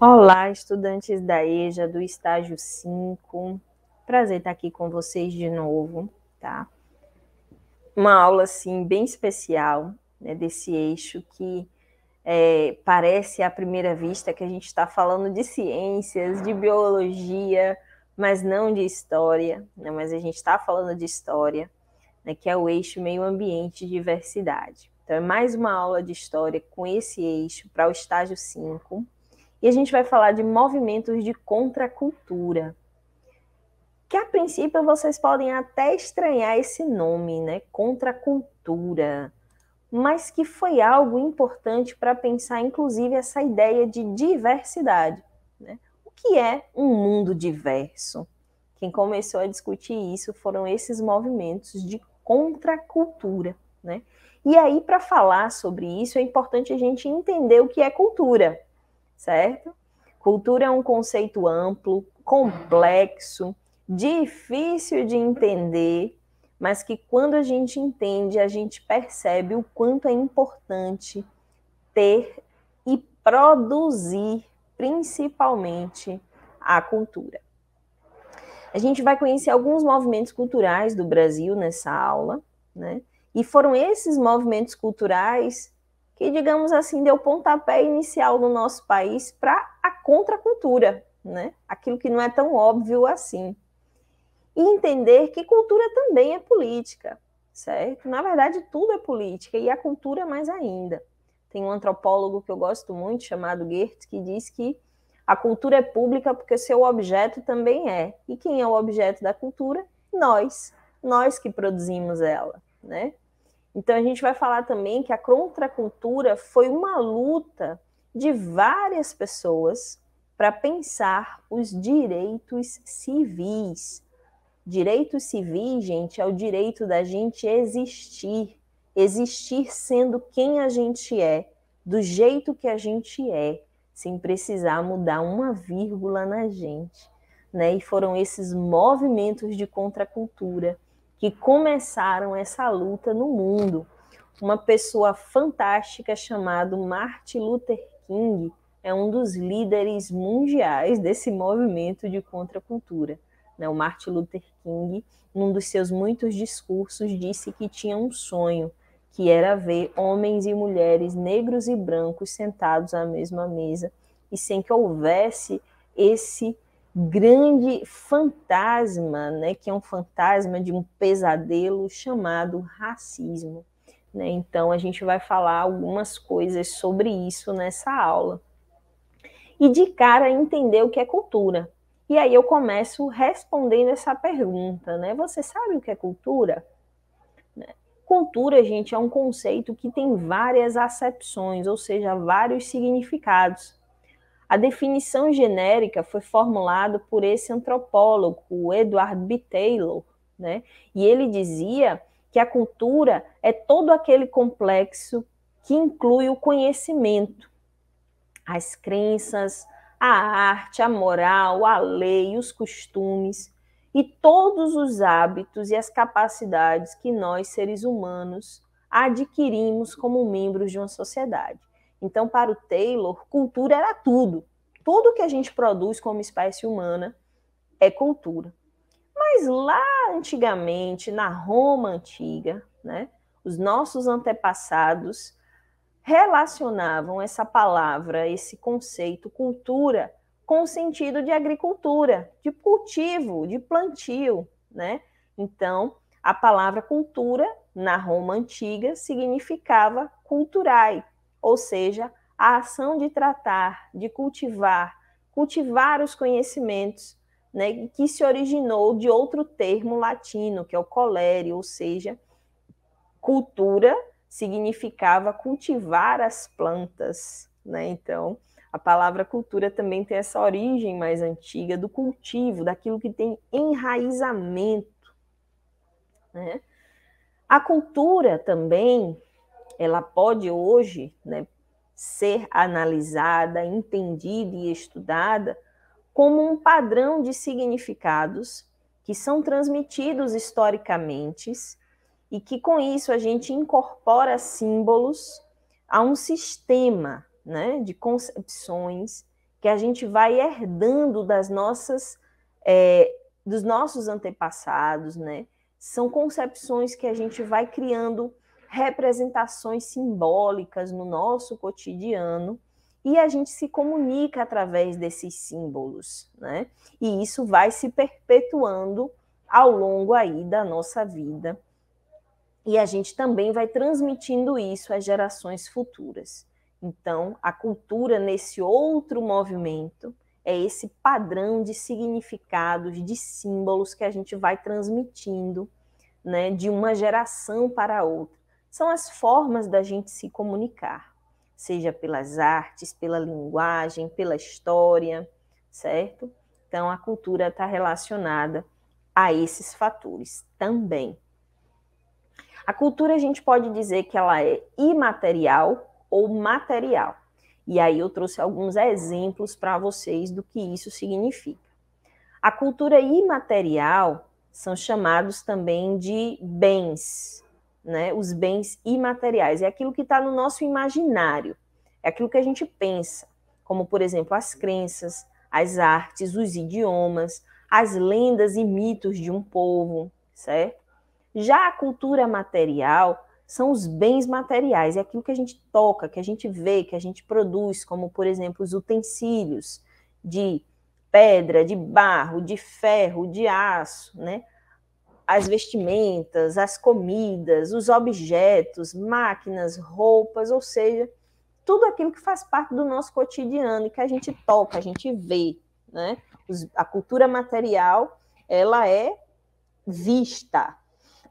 Olá, estudantes da EJA do estágio 5. Prazer estar aqui com vocês de novo, tá? Uma aula, assim, bem especial, né, desse eixo que é, parece à primeira vista que a gente está falando de ciências, de biologia, mas não de história, né? Mas a gente está falando de história, né, que é o eixo meio ambiente e diversidade. Então, é mais uma aula de história com esse eixo para o estágio 5, e a gente vai falar de movimentos de contracultura. Que a princípio vocês podem até estranhar esse nome, né? Contracultura. Mas que foi algo importante para pensar, inclusive, essa ideia de diversidade. Né? O que é um mundo diverso? Quem começou a discutir isso foram esses movimentos de contracultura. Né? E aí, para falar sobre isso, é importante a gente entender o que é cultura certo? Cultura é um conceito amplo, complexo, difícil de entender, mas que quando a gente entende, a gente percebe o quanto é importante ter e produzir, principalmente, a cultura. A gente vai conhecer alguns movimentos culturais do Brasil nessa aula, né? E foram esses movimentos culturais que, digamos assim, deu pontapé inicial no nosso país para a contracultura, né? aquilo que não é tão óbvio assim. E entender que cultura também é política, certo? Na verdade, tudo é política e a cultura mais ainda. Tem um antropólogo que eu gosto muito, chamado Goethe, que diz que a cultura é pública porque seu objeto também é. E quem é o objeto da cultura? Nós. Nós que produzimos ela, né? Então, a gente vai falar também que a contracultura foi uma luta de várias pessoas para pensar os direitos civis. Direitos civis, gente, é o direito da gente existir, existir sendo quem a gente é, do jeito que a gente é, sem precisar mudar uma vírgula na gente. Né? E foram esses movimentos de contracultura que começaram essa luta no mundo. Uma pessoa fantástica chamada Martin Luther King é um dos líderes mundiais desse movimento de contracultura. Né? O Martin Luther King, num dos seus muitos discursos, disse que tinha um sonho, que era ver homens e mulheres negros e brancos sentados à mesma mesa e sem que houvesse esse grande fantasma, né, que é um fantasma de um pesadelo chamado racismo. Né? Então, a gente vai falar algumas coisas sobre isso nessa aula. E de cara, entender o que é cultura. E aí eu começo respondendo essa pergunta, né? Você sabe o que é cultura? Né? Cultura, gente, é um conceito que tem várias acepções, ou seja, vários significados. A definição genérica foi formulada por esse antropólogo, o Edward B. Taylor, né? e ele dizia que a cultura é todo aquele complexo que inclui o conhecimento, as crenças, a arte, a moral, a lei, os costumes e todos os hábitos e as capacidades que nós, seres humanos, adquirimos como membros de uma sociedade. Então, para o Taylor, cultura era tudo. Tudo que a gente produz como espécie humana é cultura. Mas lá antigamente, na Roma antiga, né, os nossos antepassados relacionavam essa palavra, esse conceito, cultura, com o sentido de agricultura, de cultivo, de plantio, né? Então, a palavra cultura na Roma antiga significava culturai, ou seja, a ação de tratar, de cultivar, cultivar os conhecimentos, né, que se originou de outro termo latino, que é o colere, ou seja, cultura significava cultivar as plantas, né? Então, a palavra cultura também tem essa origem mais antiga do cultivo, daquilo que tem enraizamento, né? A cultura também ela pode hoje né, ser analisada, entendida e estudada como um padrão de significados que são transmitidos historicamente e que com isso a gente incorpora símbolos a um sistema né, de concepções que a gente vai herdando das nossas é, dos nossos antepassados, né? São concepções que a gente vai criando representações simbólicas no nosso cotidiano e a gente se comunica através desses símbolos, né? E isso vai se perpetuando ao longo aí da nossa vida. E a gente também vai transmitindo isso às gerações futuras. Então, a cultura nesse outro movimento é esse padrão de significados, de símbolos que a gente vai transmitindo, né, de uma geração para outra são as formas da gente se comunicar, seja pelas artes, pela linguagem, pela história, certo? Então, a cultura está relacionada a esses fatores também. A cultura a gente pode dizer que ela é imaterial ou material. E aí eu trouxe alguns exemplos para vocês do que isso significa. A cultura imaterial são chamados também de bens, né, os bens imateriais, é aquilo que está no nosso imaginário, é aquilo que a gente pensa, como, por exemplo, as crenças, as artes, os idiomas, as lendas e mitos de um povo, certo? Já a cultura material são os bens materiais, é aquilo que a gente toca, que a gente vê, que a gente produz, como, por exemplo, os utensílios de pedra, de barro, de ferro, de aço, né? as vestimentas, as comidas, os objetos, máquinas, roupas, ou seja, tudo aquilo que faz parte do nosso cotidiano e que a gente toca, a gente vê, né? a cultura material, ela é vista.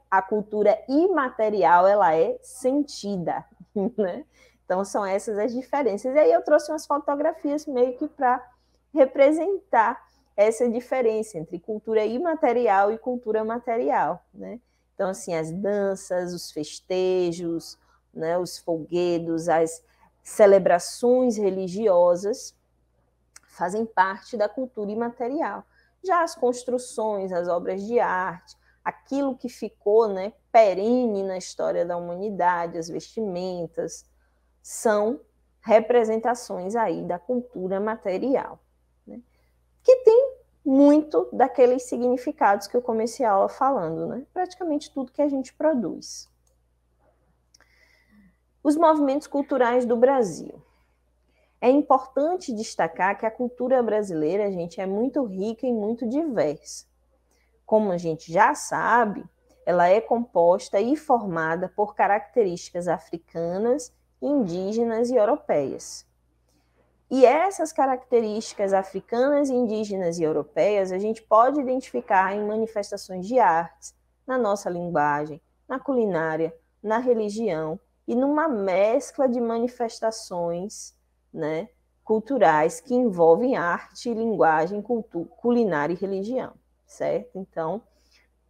A cultura imaterial, ela é sentida, né? Então são essas as diferenças. E aí eu trouxe umas fotografias meio que para representar essa diferença entre cultura imaterial e cultura material, né? Então, assim, as danças, os festejos, né, os folguedos, as celebrações religiosas fazem parte da cultura imaterial. Já as construções, as obras de arte, aquilo que ficou né, perene na história da humanidade, as vestimentas, são representações aí da cultura material né? que tem muito daqueles significados que eu comecei a é aula falando, né? Praticamente tudo que a gente produz. Os movimentos culturais do Brasil. É importante destacar que a cultura brasileira, gente, é muito rica e muito diversa. Como a gente já sabe, ela é composta e formada por características africanas, indígenas e europeias. E essas características africanas, indígenas e europeias a gente pode identificar em manifestações de artes, na nossa linguagem, na culinária, na religião e numa mescla de manifestações né, culturais que envolvem arte, linguagem, culinária e religião, certo? Então,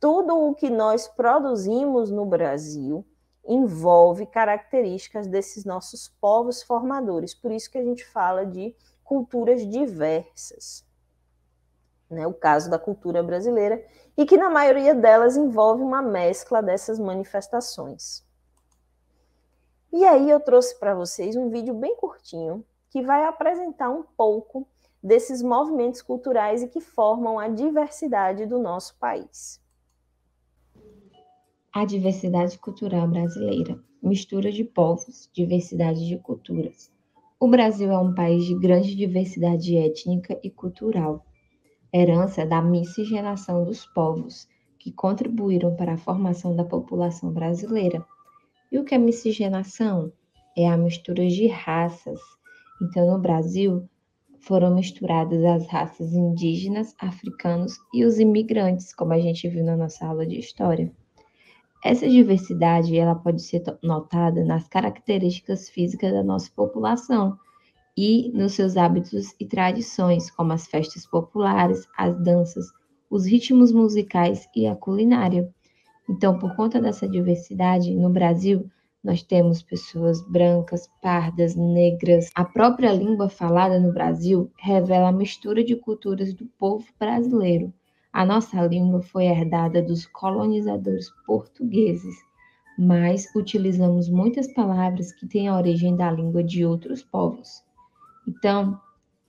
tudo o que nós produzimos no Brasil envolve características desses nossos povos formadores. Por isso que a gente fala de culturas diversas. Né? O caso da cultura brasileira, e que na maioria delas envolve uma mescla dessas manifestações. E aí eu trouxe para vocês um vídeo bem curtinho que vai apresentar um pouco desses movimentos culturais e que formam a diversidade do nosso país a diversidade cultural brasileira, mistura de povos, diversidade de culturas. O Brasil é um país de grande diversidade étnica e cultural, herança da miscigenação dos povos, que contribuíram para a formação da população brasileira. E o que é miscigenação? É a mistura de raças. Então, no Brasil, foram misturadas as raças indígenas, africanos e os imigrantes, como a gente viu na nossa aula de história. Essa diversidade ela pode ser notada nas características físicas da nossa população e nos seus hábitos e tradições, como as festas populares, as danças, os ritmos musicais e a culinária. Então, por conta dessa diversidade, no Brasil, nós temos pessoas brancas, pardas, negras. A própria língua falada no Brasil revela a mistura de culturas do povo brasileiro. A nossa língua foi herdada dos colonizadores portugueses, mas utilizamos muitas palavras que têm a origem da língua de outros povos. Então,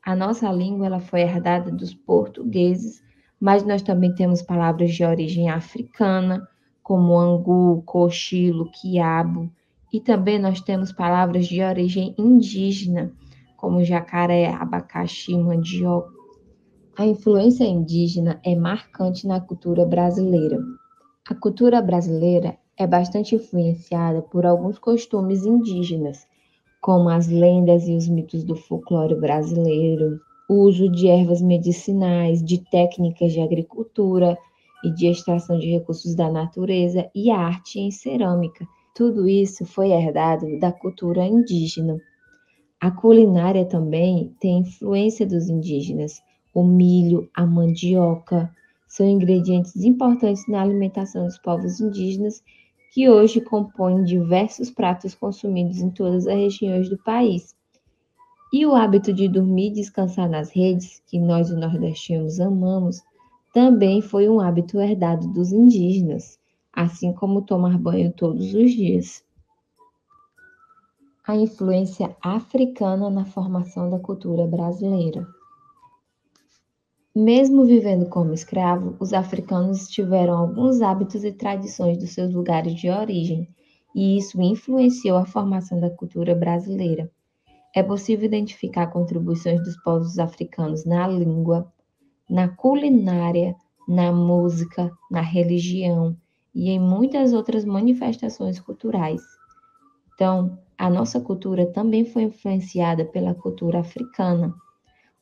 a nossa língua ela foi herdada dos portugueses, mas nós também temos palavras de origem africana, como angu, cochilo, quiabo, e também nós temos palavras de origem indígena, como jacaré, abacaxi, mandioca, a influência indígena é marcante na cultura brasileira. A cultura brasileira é bastante influenciada por alguns costumes indígenas, como as lendas e os mitos do folclore brasileiro, o uso de ervas medicinais, de técnicas de agricultura e de extração de recursos da natureza e a arte em cerâmica. Tudo isso foi herdado da cultura indígena. A culinária também tem influência dos indígenas, o milho, a mandioca são ingredientes importantes na alimentação dos povos indígenas que hoje compõem diversos pratos consumidos em todas as regiões do país. E o hábito de dormir e descansar nas redes, que nós, nordestinos, amamos, também foi um hábito herdado dos indígenas, assim como tomar banho todos os dias. A influência africana na formação da cultura brasileira. Mesmo vivendo como escravo, os africanos tiveram alguns hábitos e tradições dos seus lugares de origem, e isso influenciou a formação da cultura brasileira. É possível identificar contribuições dos povos africanos na língua, na culinária, na música, na religião e em muitas outras manifestações culturais. Então, a nossa cultura também foi influenciada pela cultura africana.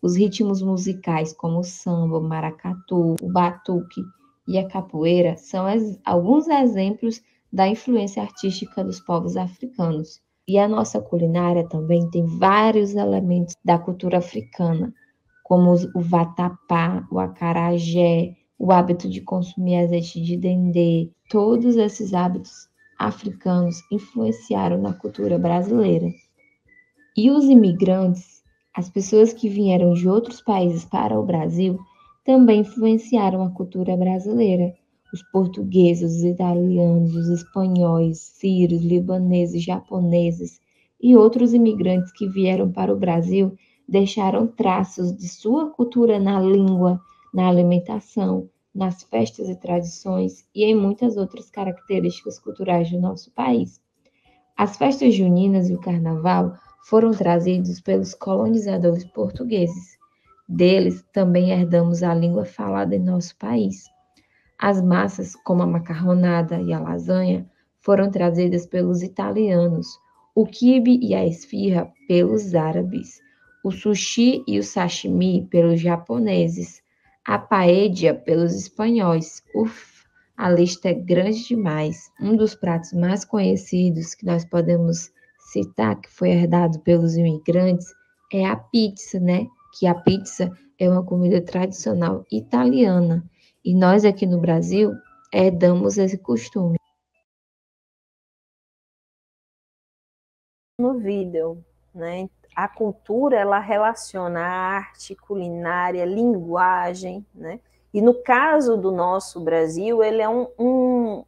Os ritmos musicais como o samba, o maracatu, o batuque e a capoeira são alguns exemplos da influência artística dos povos africanos. E a nossa culinária também tem vários elementos da cultura africana, como o vatapá, o acarajé, o hábito de consumir azeite de dendê. Todos esses hábitos africanos influenciaram na cultura brasileira. E os imigrantes as pessoas que vieram de outros países para o Brasil também influenciaram a cultura brasileira. Os portugueses, os italianos, os espanhóis, sírios, libaneses, japoneses e outros imigrantes que vieram para o Brasil deixaram traços de sua cultura na língua, na alimentação, nas festas e tradições e em muitas outras características culturais do nosso país. As festas juninas e o carnaval foram trazidos pelos colonizadores portugueses. Deles também herdamos a língua falada em nosso país. As massas, como a macarronada e a lasanha, foram trazidas pelos italianos, o quibe e a esfirra pelos árabes, o sushi e o sashimi pelos japoneses, a paedia pelos espanhóis. Uf, a lista é grande demais. Um dos pratos mais conhecidos que nós podemos citar que foi herdado pelos imigrantes é a pizza, né? Que a pizza é uma comida tradicional italiana e nós aqui no Brasil herdamos esse costume. No vídeo, né? A cultura ela relaciona arte, culinária, linguagem, né? E no caso do nosso Brasil, ele é um, um,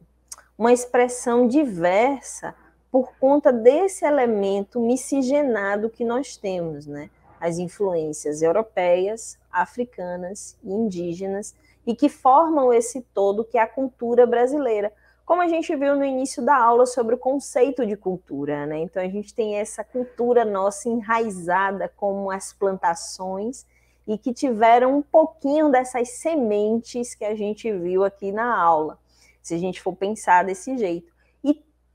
uma expressão diversa por conta desse elemento miscigenado que nós temos, né? As influências europeias, africanas e indígenas, e que formam esse todo que é a cultura brasileira. Como a gente viu no início da aula sobre o conceito de cultura, né? Então a gente tem essa cultura nossa enraizada como as plantações e que tiveram um pouquinho dessas sementes que a gente viu aqui na aula. Se a gente for pensar desse jeito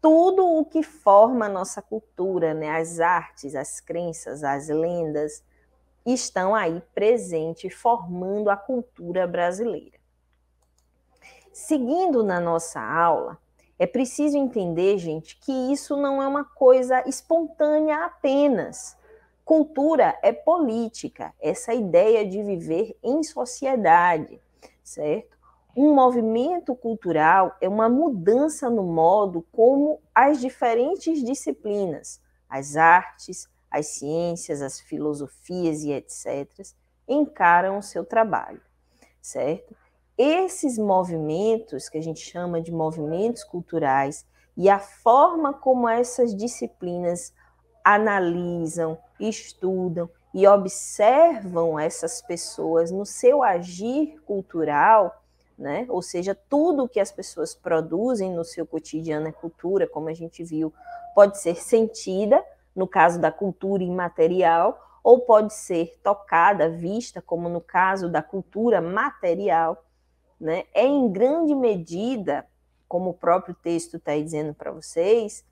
tudo o que forma a nossa cultura, né? as artes, as crenças, as lendas, estão aí presentes, formando a cultura brasileira. Seguindo na nossa aula, é preciso entender, gente, que isso não é uma coisa espontânea apenas. Cultura é política, essa ideia de viver em sociedade, certo? um movimento cultural é uma mudança no modo como as diferentes disciplinas, as artes, as ciências, as filosofias e etc., encaram o seu trabalho, certo? Esses movimentos, que a gente chama de movimentos culturais, e a forma como essas disciplinas analisam, estudam e observam essas pessoas no seu agir cultural né? Ou seja, tudo que as pessoas produzem no seu cotidiano é cultura, como a gente viu, pode ser sentida, no caso da cultura imaterial, ou pode ser tocada, vista, como no caso da cultura material, né? É em grande medida, como o próprio texto está dizendo para vocês,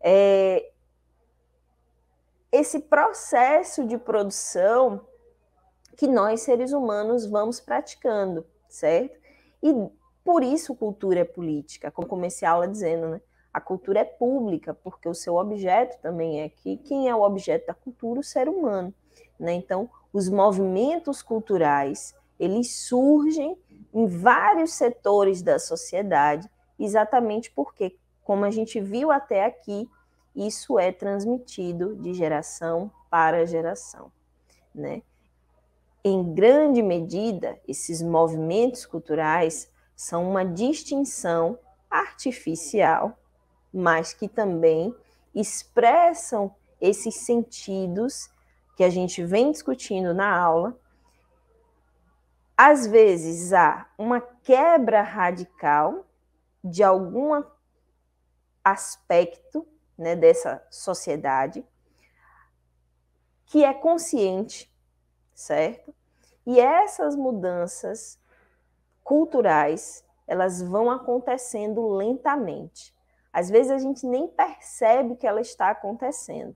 é, esse processo de produção que nós seres humanos vamos praticando, certo? E por isso cultura é política, como comecei a aula dizendo, né? A cultura é pública, porque o seu objeto também é que quem é o objeto da cultura? O ser humano. Né? Então, os movimentos culturais, eles surgem em vários setores da sociedade, exatamente porque, como a gente viu até aqui, isso é transmitido de geração para geração. Né? em grande medida, esses movimentos culturais são uma distinção artificial, mas que também expressam esses sentidos que a gente vem discutindo na aula. Às vezes há uma quebra radical de algum aspecto né, dessa sociedade que é consciente certo? E essas mudanças culturais, elas vão acontecendo lentamente. Às vezes a gente nem percebe que ela está acontecendo.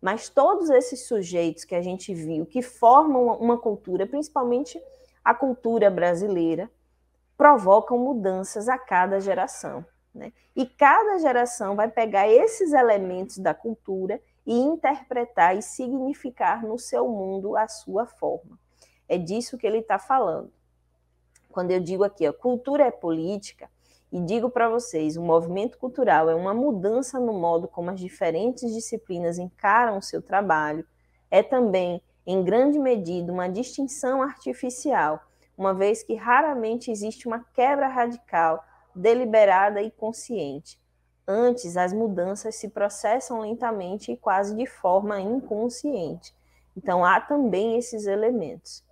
Mas todos esses sujeitos que a gente viu, que formam uma cultura, principalmente a cultura brasileira, provocam mudanças a cada geração. Né? E cada geração vai pegar esses elementos da cultura e interpretar e significar no seu mundo a sua forma. É disso que ele está falando. Quando eu digo aqui, ó, cultura é política, e digo para vocês, o movimento cultural é uma mudança no modo como as diferentes disciplinas encaram o seu trabalho, é também, em grande medida, uma distinção artificial, uma vez que raramente existe uma quebra radical, deliberada e consciente Antes, as mudanças se processam lentamente e quase de forma inconsciente. Então, há também esses elementos.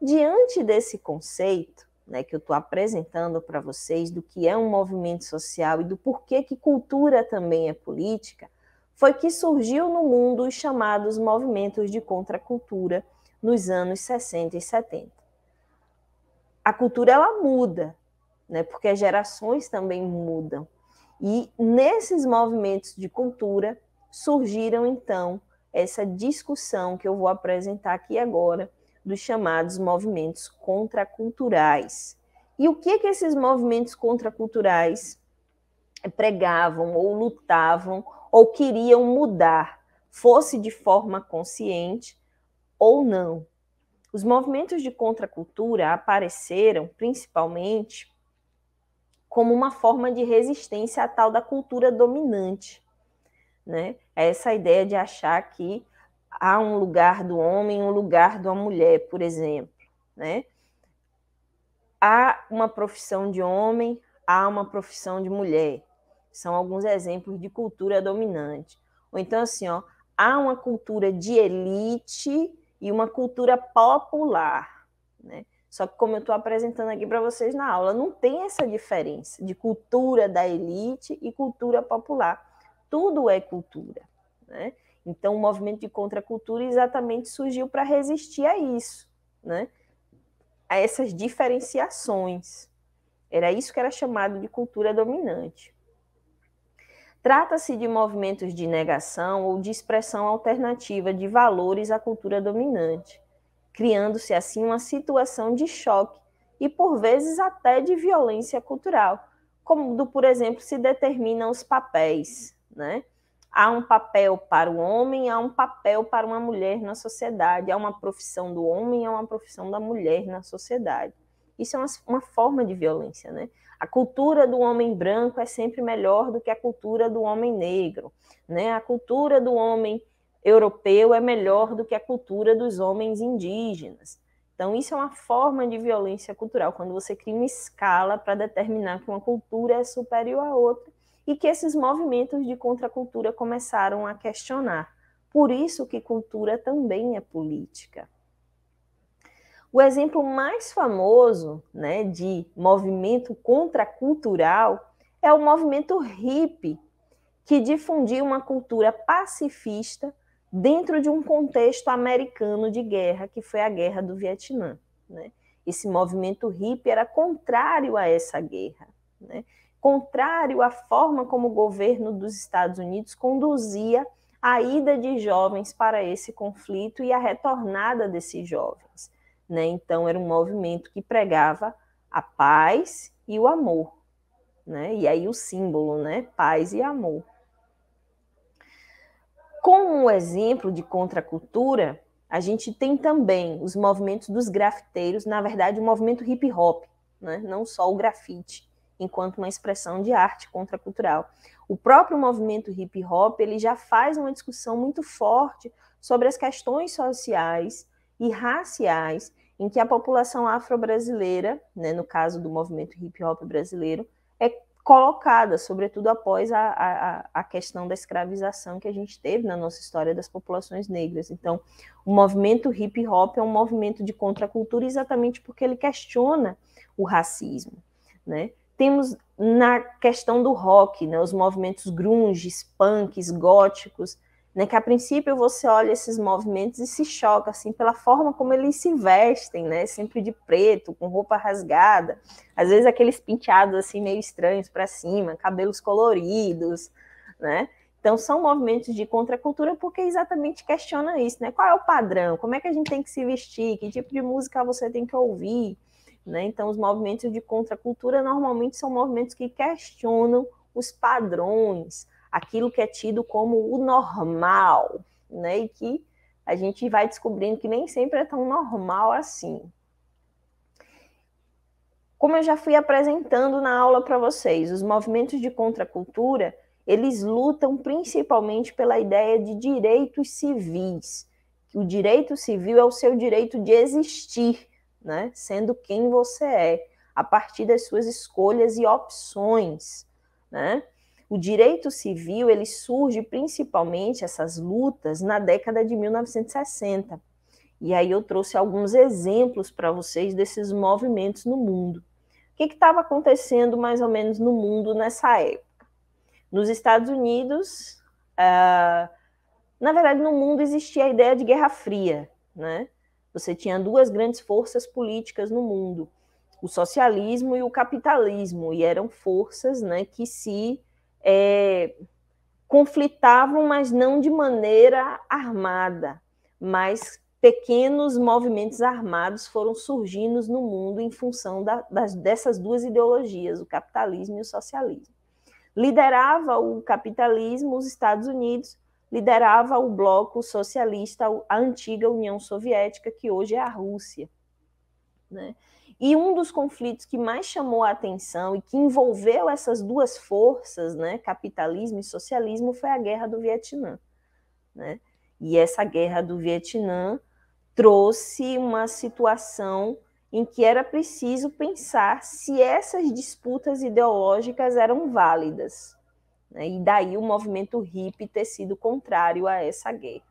Diante desse conceito né, que eu estou apresentando para vocês, do que é um movimento social e do porquê que cultura também é política, foi que surgiu no mundo os chamados movimentos de contracultura nos anos 60 e 70. A cultura ela muda, né, porque as gerações também mudam. E nesses movimentos de cultura surgiram então essa discussão que eu vou apresentar aqui agora dos chamados movimentos contraculturais. E o que que esses movimentos contraculturais pregavam ou lutavam ou queriam mudar, fosse de forma consciente ou não. Os movimentos de contracultura apareceram principalmente como uma forma de resistência à tal da cultura dominante. Né? Essa ideia de achar que há um lugar do homem, um lugar da mulher, por exemplo. Né? Há uma profissão de homem, há uma profissão de mulher. São alguns exemplos de cultura dominante. Ou então, assim, ó, há uma cultura de elite e uma cultura popular. Né? Só que, como eu estou apresentando aqui para vocês na aula, não tem essa diferença de cultura da elite e cultura popular. Tudo é cultura. Né? Então, o movimento de contracultura exatamente surgiu para resistir a isso, né? a essas diferenciações. Era isso que era chamado de cultura dominante. Trata-se de movimentos de negação ou de expressão alternativa de valores à cultura dominante criando-se assim uma situação de choque e por vezes até de violência cultural, como do, por exemplo, se determinam os papéis, né? Há um papel para o homem, há um papel para uma mulher na sociedade, há uma profissão do homem, há uma profissão da mulher na sociedade. Isso é uma, uma forma de violência, né? A cultura do homem branco é sempre melhor do que a cultura do homem negro, né? A cultura do homem europeu é melhor do que a cultura dos homens indígenas. Então, isso é uma forma de violência cultural, quando você cria uma escala para determinar que uma cultura é superior à outra e que esses movimentos de contracultura começaram a questionar. Por isso que cultura também é política. O exemplo mais famoso né, de movimento contracultural é o movimento hippie, que difundiu uma cultura pacifista dentro de um contexto americano de guerra, que foi a guerra do Vietnã. Né? Esse movimento hippie era contrário a essa guerra, né? contrário à forma como o governo dos Estados Unidos conduzia a ida de jovens para esse conflito e a retornada desses jovens. Né? Então, era um movimento que pregava a paz e o amor. Né? E aí o símbolo, né? Paz e amor. Como um exemplo de contracultura, a gente tem também os movimentos dos grafiteiros, na verdade, o movimento hip hop, né? não só o grafite, enquanto uma expressão de arte contracultural. O próprio movimento hip hop ele já faz uma discussão muito forte sobre as questões sociais e raciais em que a população afro-brasileira, né, no caso do movimento hip hop brasileiro, é colocada, sobretudo após a, a, a, questão da escravização que a gente teve na nossa história das populações negras. Então, o movimento hip hop é um movimento de contracultura exatamente porque ele questiona o racismo, né? Temos na questão do rock, né, os movimentos grunges, punks, góticos, né, que a princípio você olha esses movimentos e se choca assim pela forma como eles se vestem, né? Sempre de preto, com roupa rasgada, às vezes aqueles penteados assim meio estranhos para cima, cabelos coloridos, né? Então são movimentos de contracultura porque exatamente questiona isso, né? Qual é o padrão? Como é que a gente tem que se vestir? Que tipo de música você tem que ouvir? Né? Então os movimentos de contracultura normalmente são movimentos que questionam os padrões, aquilo que é tido como o normal, né? E que a gente vai descobrindo que nem sempre é tão normal assim. Como eu já fui apresentando na aula para vocês, os movimentos de contracultura, eles lutam principalmente pela ideia de direitos civis, que o direito civil é o seu direito de existir, né? sendo quem você é, a partir das suas escolhas e opções, né? O direito civil ele surge principalmente essas lutas na década de 1960. E aí eu trouxe alguns exemplos para vocês desses movimentos no mundo. O que estava acontecendo mais ou menos no mundo nessa época? Nos Estados Unidos, uh, na verdade, no mundo existia a ideia de Guerra Fria, né? Você tinha duas grandes forças políticas no mundo, o socialismo e o capitalismo, e eram forças né, que se é, conflitavam, mas não de maneira armada, mas pequenos movimentos armados foram surgindo no mundo em função da, das, dessas duas ideologias, o capitalismo e o socialismo. Liderava o capitalismo os Estados Unidos, liderava o bloco socialista, a antiga União Soviética, que hoje é a Rússia. Né? E um dos conflitos que mais chamou a atenção e que envolveu essas duas forças, né, capitalismo e socialismo, foi a guerra do Vietnã. Né? E essa guerra do Vietnã trouxe uma situação em que era preciso pensar se essas disputas ideológicas eram válidas. Né? E daí o movimento hippie ter sido contrário a essa guerra.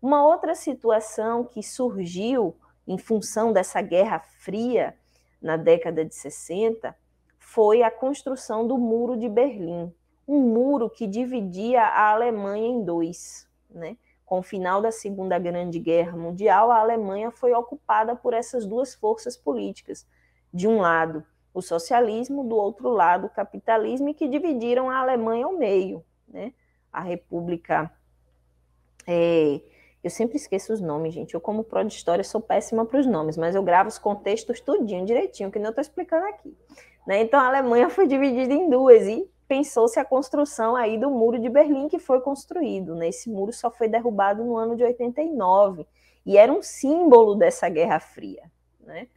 Uma outra situação que surgiu em função dessa Guerra Fria na década de 60 foi a construção do Muro de Berlim, um muro que dividia a Alemanha em dois. Né? Com o final da Segunda Grande Guerra Mundial, a Alemanha foi ocupada por essas duas forças políticas. De um lado, o socialismo, do outro lado, o capitalismo, e que dividiram a Alemanha ao meio. Né? A República é, eu sempre esqueço os nomes, gente. Eu, como pró de história, sou péssima para os nomes, mas eu gravo os contextos tudinho, direitinho, que não estou explicando aqui. Né? Então, a Alemanha foi dividida em duas e pensou-se a construção aí do muro de Berlim que foi construído. Né? Esse muro só foi derrubado no ano de 89 e era um símbolo dessa Guerra Fria. Né?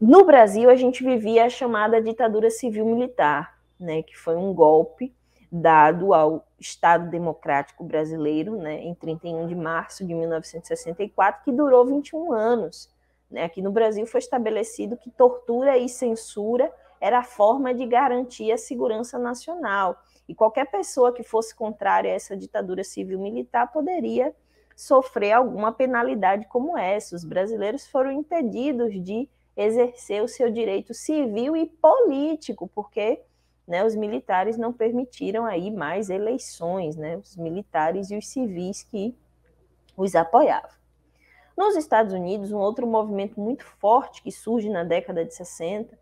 No Brasil, a gente vivia a chamada ditadura civil-militar, né, que foi um golpe dado ao Estado Democrático Brasileiro, né, em 31 de março de 1964, que durou 21 anos. Né? Aqui no Brasil foi estabelecido que tortura e censura era a forma de garantir a segurança nacional. E qualquer pessoa que fosse contrária a essa ditadura civil-militar poderia sofrer alguma penalidade como essa. Os brasileiros foram impedidos de exercer o seu direito civil e político, porque né, os militares não permitiram aí mais eleições, né, os militares e os civis que os apoiavam. Nos Estados Unidos, um outro movimento muito forte que surge na década de 60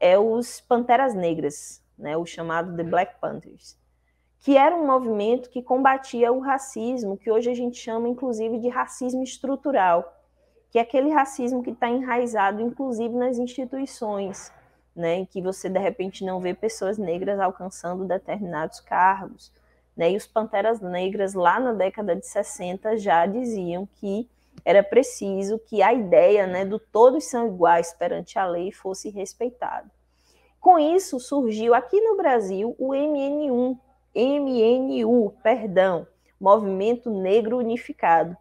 é os Panteras Negras, né, o chamado The Black Panthers, que era um movimento que combatia o racismo, que hoje a gente chama inclusive de racismo estrutural, que é aquele racismo que está enraizado inclusive nas instituições, né, em que você de repente não vê pessoas negras alcançando determinados cargos. Né, e os Panteras Negras, lá na década de 60, já diziam que era preciso que a ideia né, do todos são iguais perante a lei fosse respeitada. Com isso, surgiu aqui no Brasil o MN1, MNU, perdão, Movimento Negro Unificado,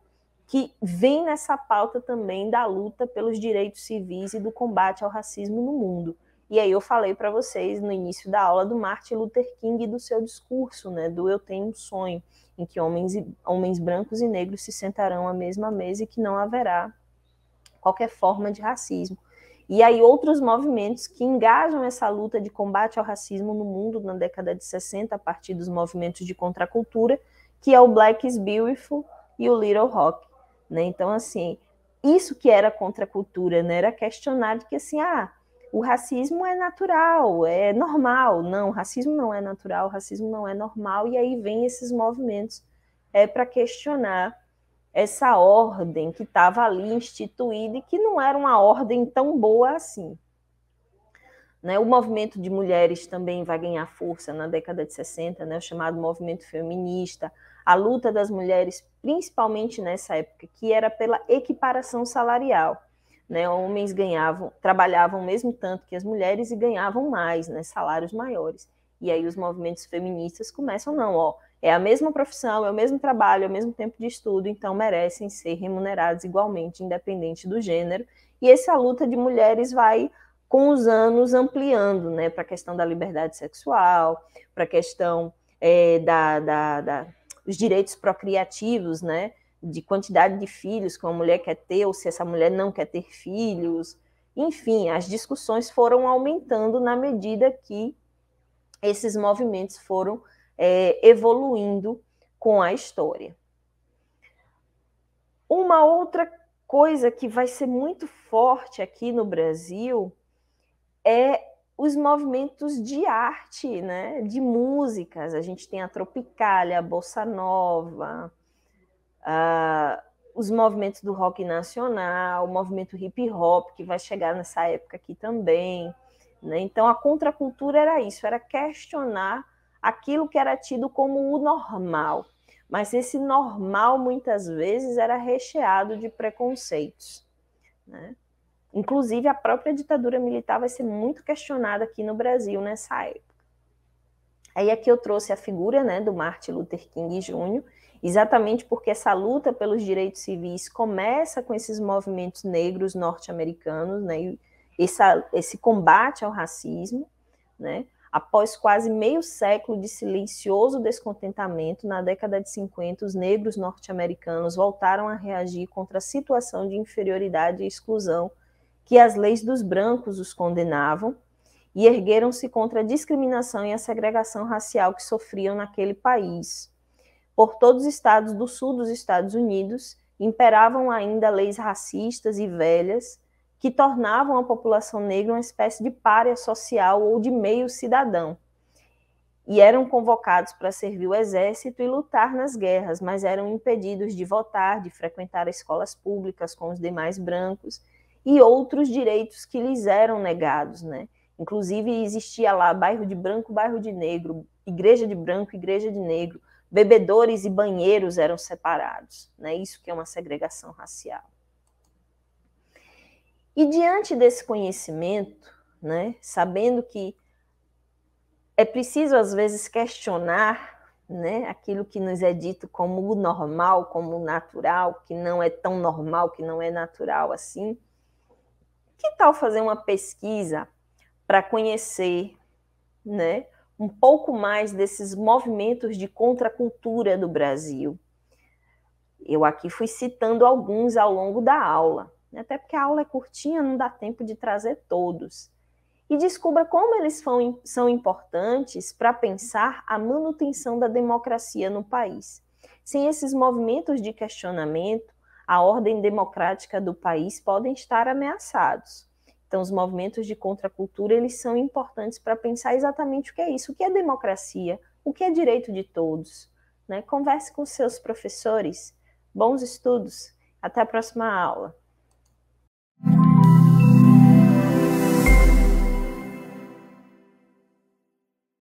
que vem nessa pauta também da luta pelos direitos civis e do combate ao racismo no mundo. E aí eu falei para vocês no início da aula do Martin Luther King e do seu discurso, né, do Eu Tenho um Sonho, em que homens, e, homens brancos e negros se sentarão à mesma mesa e que não haverá qualquer forma de racismo. E aí outros movimentos que engajam essa luta de combate ao racismo no mundo na década de 60, a partir dos movimentos de contracultura, que é o Black is Beautiful e o Little Rock. Né? Então, assim, isso que era contracultura, né? era questionar de que, assim, ah, o racismo é natural, é normal. Não, racismo não é natural, racismo não é normal. E aí vem esses movimentos é, para questionar essa ordem que estava ali instituída e que não era uma ordem tão boa assim. Né? O movimento de mulheres também vai ganhar força na década de 60, né? o chamado movimento feminista, a luta das mulheres, principalmente nessa época, que era pela equiparação salarial. Né, homens ganhavam, trabalhavam o mesmo tanto que as mulheres e ganhavam mais, né, salários maiores. E aí os movimentos feministas começam, não, ó, é a mesma profissão, é o mesmo trabalho, é o mesmo tempo de estudo, então merecem ser remunerados igualmente, independente do gênero. E essa luta de mulheres vai com os anos ampliando, né, para a questão da liberdade sexual, para a questão é, da, da, da, dos direitos procriativos, né, de quantidade de filhos que uma mulher quer ter ou se essa mulher não quer ter filhos. Enfim, as discussões foram aumentando na medida que esses movimentos foram é, evoluindo com a história. Uma outra coisa que vai ser muito forte aqui no Brasil é os movimentos de arte, né? de músicas. A gente tem a Tropicália, a Bossa Nova, uh, os movimentos do rock nacional, o movimento hip hop, que vai chegar nessa época aqui também. Né? Então, a contracultura era isso, era questionar aquilo que era tido como o normal. Mas esse normal, muitas vezes, era recheado de preconceitos. Né? Inclusive, a própria ditadura militar vai ser muito questionada aqui no Brasil nessa época. Aí aqui eu trouxe a figura né, do Martin Luther King Jr., exatamente porque essa luta pelos direitos civis começa com esses movimentos negros norte-americanos, né? Essa, esse combate ao racismo, né? Após quase meio século de silencioso descontentamento, na década de 50, os negros norte-americanos voltaram a reagir contra a situação de inferioridade e exclusão que as leis dos brancos os condenavam e ergueram-se contra a discriminação e a segregação racial que sofriam naquele país. Por todos os estados do sul dos Estados Unidos, imperavam ainda leis racistas e velhas que tornavam a população negra uma espécie de párea social ou de meio cidadão. E eram convocados para servir o exército e lutar nas guerras, mas eram impedidos de votar, de frequentar escolas públicas com os demais brancos e outros direitos que lhes eram negados, né? Inclusive existia lá bairro de branco, bairro de negro, igreja de branco, igreja de negro, Bebedores e banheiros eram separados, né? Isso que é uma segregação racial. E diante desse conhecimento, né, sabendo que é preciso às vezes questionar, né, aquilo que nos é dito como normal, como natural, que não é tão normal, que não é natural assim. Que tal fazer uma pesquisa para conhecer, né, um pouco mais desses movimentos de contracultura do Brasil. Eu aqui fui citando alguns ao longo da aula, né? até porque a aula é curtinha, não dá tempo de trazer todos. E descubra como eles são importantes para pensar a manutenção da democracia no país. Sem esses movimentos de questionamento, a ordem democrática do país podem estar ameaçados. Então, os movimentos de contracultura, eles são importantes para pensar exatamente o que é isso, o que é democracia, o que é direito de todos. Né? Converse com seus professores, bons estudos, até a próxima aula.